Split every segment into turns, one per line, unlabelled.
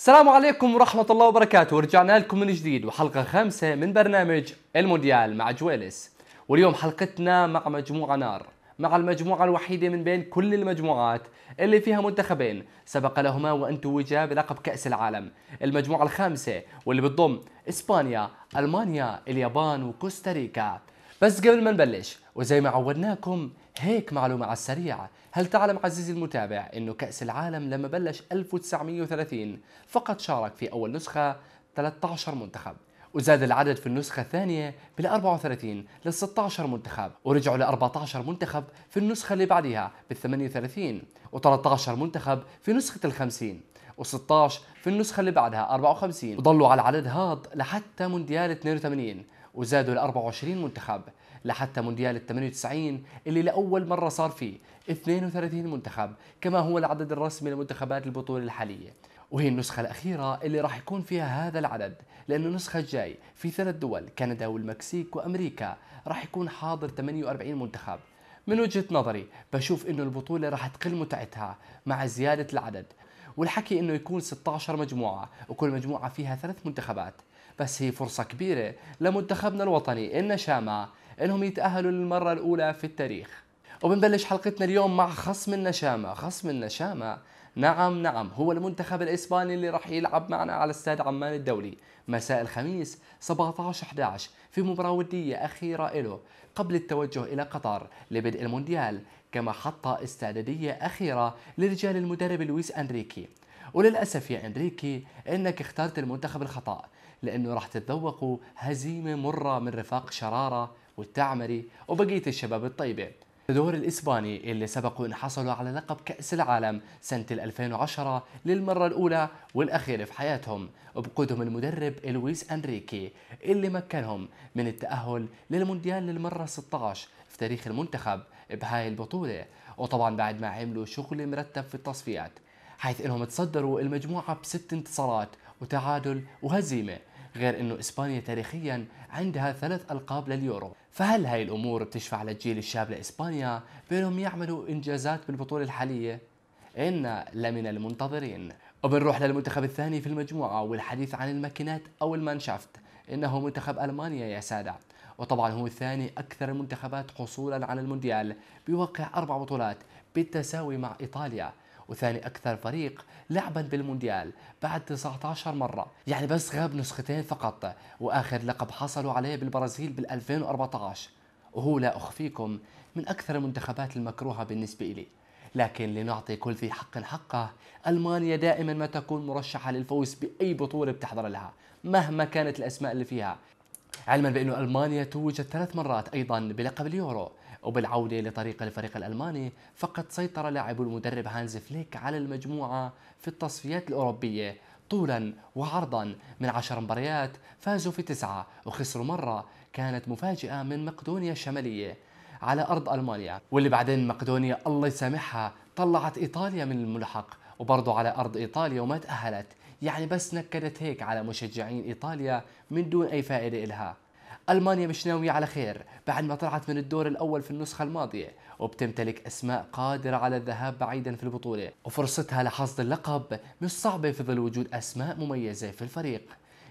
السلام عليكم ورحمة الله وبركاته ورجعنا لكم من جديد وحلقة خامسة من برنامج المونديال مع جويلس واليوم حلقتنا مع مجموعة نار مع المجموعة الوحيدة من بين كل المجموعات اللي فيها منتخبين سبق لهما وأن توجا بلقب كأس العالم المجموعة الخامسة واللي بتضم إسبانيا، ألمانيا، اليابان وكوستاريكا بس قبل ما نبلش وزي ما عودناكم هيك معلومة على السريع هل تعلم عزيزي المتابع أنه كأس العالم لما بلش 1930 فقط شارك في أول نسخة 13 منتخب وزاد العدد في النسخة الثانية بال 34 لل 16 منتخب ورجعوا ل 14 منتخب في النسخة اللي بعدها بال 38 و13 منتخب في نسخة ال 50 و16 في النسخة اللي بعدها 54 وضلوا على العدد هاد لحتى مونديال 82 وزادوا ل 24 منتخب لحتى مونديال ال 98 اللي لأول مرة صار فيه 32 منتخب كما هو العدد الرسمي لمنتخبات البطولة الحالية وهي النسخة الأخيرة اللي راح يكون فيها هذا العدد لأن النسخة الجاي في ثلاث دول كندا والمكسيك وأمريكا راح يكون حاضر 48 منتخب من وجهة نظري بشوف أنه البطولة راح تقل متعتها مع زيادة العدد والحكي انه يكون 16 مجموعه وكل مجموعه فيها ثلاث منتخبات بس هي فرصه كبيره لمنتخبنا الوطني النشامه انهم يتاهلوا للمره الاولى في التاريخ وبنبلش حلقتنا اليوم مع خصم النشامه خصم النشامه نعم نعم هو المنتخب الإسباني اللي راح يلعب معنا على استاد عمان الدولي مساء الخميس 17/11 في مباراة ودية أخيرة له قبل التوجه إلى قطر لبدء المونديال كمحطة استعدادية أخيرة لرجال المدرب لويس أنريكي وللأسف يا أنريكي أنك اخترت المنتخب الخطأ لأنه راح تتذوقوا هزيمة مرة من رفاق شرارة والتعمري وبقية الشباب الطيبة دور الإسباني اللي سبقوا أن حصلوا على لقب كأس العالم سنة 2010 للمرة الأولى والأخيرة في حياتهم وبقودهم المدرب لويس أنريكي اللي مكنهم من التأهل للمونديال للمرة 16 تاريخ المنتخب بهاي البطولة وطبعا بعد ما عملوا شغل مرتب في التصفيات حيث انهم تصدروا المجموعة بست انتصارات وتعادل وهزيمة غير انه اسبانيا تاريخيا عندها ثلاث القاب لليورو فهل هاي الامور بتشفع للجيل الشاب لاسبانيا بانهم يعملوا انجازات بالبطولة الحالية إنا لمن المنتظرين وبنروح للمنتخب الثاني في المجموعة والحديث عن الماكينات أو المانشافت إنه منتخب ألمانيا يا سادة وطبعا هو ثاني أكثر المنتخبات حصولا على المونديال بواقع أربع بطولات بالتساوي مع إيطاليا وثاني أكثر فريق لعبا بالمونديال بعد 19 مرة يعني بس غاب نسختين فقط وآخر لقب حصلوا عليه بالبرازيل بال 2014 وهو لا أخفيكم من أكثر المنتخبات المكروهة بالنسبة إلي لكن لنعطي كل ذي حق حقه ألمانيا دائما ما تكون مرشحة للفوز بأي بطولة بتحضر لها مهما كانت الأسماء اللي فيها علما بأن ألمانيا توجت ثلاث مرات أيضا بلقب اليورو وبالعودة لطريق الفريق الألماني فقد سيطر لاعب المدرب هانز فليك على المجموعة في التصفيات الأوروبية طولا وعرضا من عشر مباريات فازوا في تسعة وخسروا مرة كانت مفاجئة من مقدونيا الشمالية على أرض ألمانيا واللي بعدين مقدونيا الله يسامحها طلعت إيطاليا من الملحق وبرضه على أرض إيطاليا وما تأهلت يعني بس نكدت هيك على مشجعين إيطاليا من دون أي فائدة إلها ألمانيا مش ناوية على خير بعد ما طلعت من الدور الأول في النسخة الماضية وبتمتلك أسماء قادرة على الذهاب بعيدا في البطولة وفرصتها لحصد اللقب مش صعبة في ظل وجود أسماء مميزة في الفريق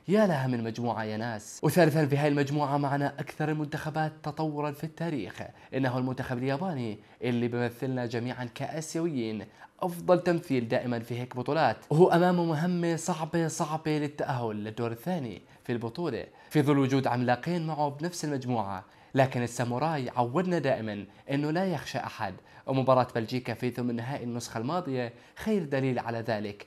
يا لها من مجموعة يا ناس وثالثا في هاي المجموعة معنا أكثر المنتخبات تطورا في التاريخ إنه المنتخب الياباني اللي بيمثلنا جميعا كآسيويين أفضل تمثيل دائما في هيك بطولات وهو أمامه مهمة صعبة صعبة للتأهل للدور الثاني في البطولة في ظل وجود عملاقين معه بنفس المجموعة لكن الساموراي عودنا دائما انه لا يخشى احد ومباراة بلجيكا في ثمن نهائي النسخة الماضية خير دليل على ذلك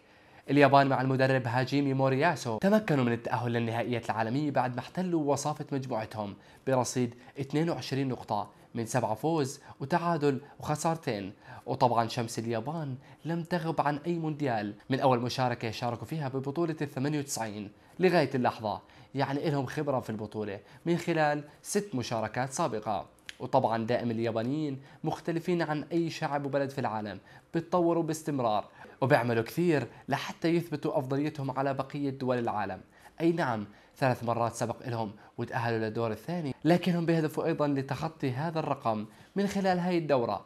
اليابان مع المدرب هاجيمي مورياسو تمكنوا من التأهل للنهائيات العالمية بعد ما احتلوا وصافة مجموعتهم برصيد 22 نقطة من سبعة فوز وتعادل وخسارتين وطبعا شمس اليابان لم تغب عن أي مونديال من أول مشاركة شاركوا فيها ببطولة ال 98 لغاية اللحظة يعني إلهم خبرة في البطولة من خلال ست مشاركات سابقة وطبعا دائما اليابانيين مختلفين عن أي شعب وبلد في العالم بتطوروا باستمرار وبيعملوا كثير لحتى يثبتوا أفضليتهم على بقية دول العالم أي نعم ثلاث مرات سبق لهم وتأهلوا للدور الثاني لكنهم بيهدفوا أيضا لتخطي هذا الرقم من خلال هاي الدورة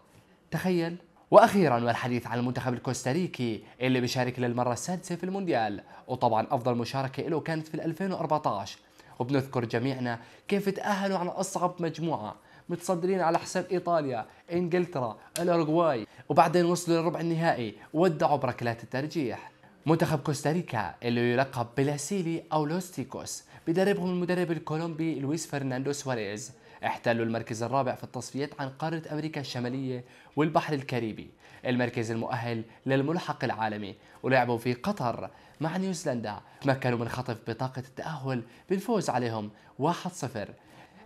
تخيل واخيرا والحديث عن المنتخب الكوستاريكي اللي بيشارك للمره السادسه في المونديال وطبعا افضل مشاركه له كانت في 2014 وبنذكر جميعنا كيف تاهلوا عن اصعب مجموعه متصدرين على حساب ايطاليا انجلترا الاورجواي وبعدين وصلوا للربع النهائي ودعوا بركلات الترجيح منتخب كوستاريكا اللي يلقب بلاسيلي او لوستيكوس بدربهم المدرب الكولومبي لويس فرناندو سواريز احتلوا المركز الرابع في التصفيات عن قارة أمريكا الشمالية والبحر الكاريبي المركز المؤهل للملحق العالمي ولعبوا في قطر مع نيوزيلندا تمكنوا من خطف بطاقة التأهل بالفوز عليهم 1-0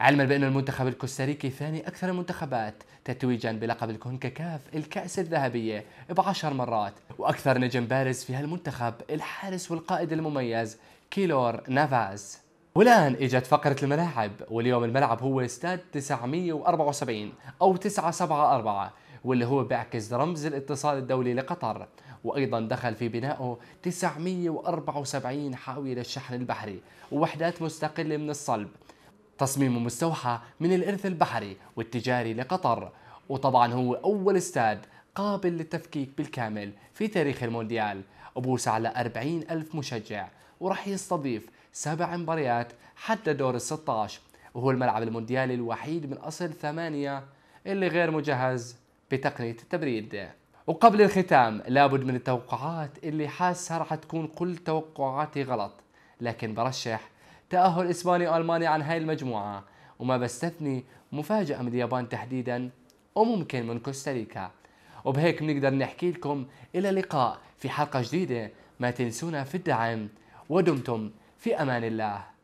علما بأن المنتخب الكوستاريكي ثاني أكثر المنتخبات تتويجا بلقب الكونكاكاف الكأس الذهبية بعشر مرات وأكثر نجم بارز في هالمنتخب الحارس والقائد المميز كيلور نافاز والآن إجت فقرة الملاعب واليوم الملعب هو استاد 974 أو 974 واللي هو بيعكس رمز الاتصال الدولي لقطر وأيضا دخل في بنائه 974 حاوية للشحن البحري ووحدات مستقلة من الصلب تصميمه مستوحى من الإرث البحري والتجاري لقطر وطبعا هو أول استاد قابل للتفكيك بالكامل في تاريخ المونديال أبوس على 40 ألف مشجع ورح يستضيف سبع مباريات حتى دور ال 16 وهو الملعب المونديالي الوحيد من أصل ثمانية اللي غير مجهز بتقنية التبريد وقبل الختام لابد من التوقعات اللي حاسها رح تكون كل توقعاتي غلط لكن برشح تأهل إسبانيا وألمانيا عن هاي المجموعة وما بستثني مفاجأة من اليابان تحديدا وممكن من كوستاريكا وبهيك بنقدر نحكي لكم إلى لقاء في حلقة جديدة ما تنسونا في الدعم ودمتم في أمان الله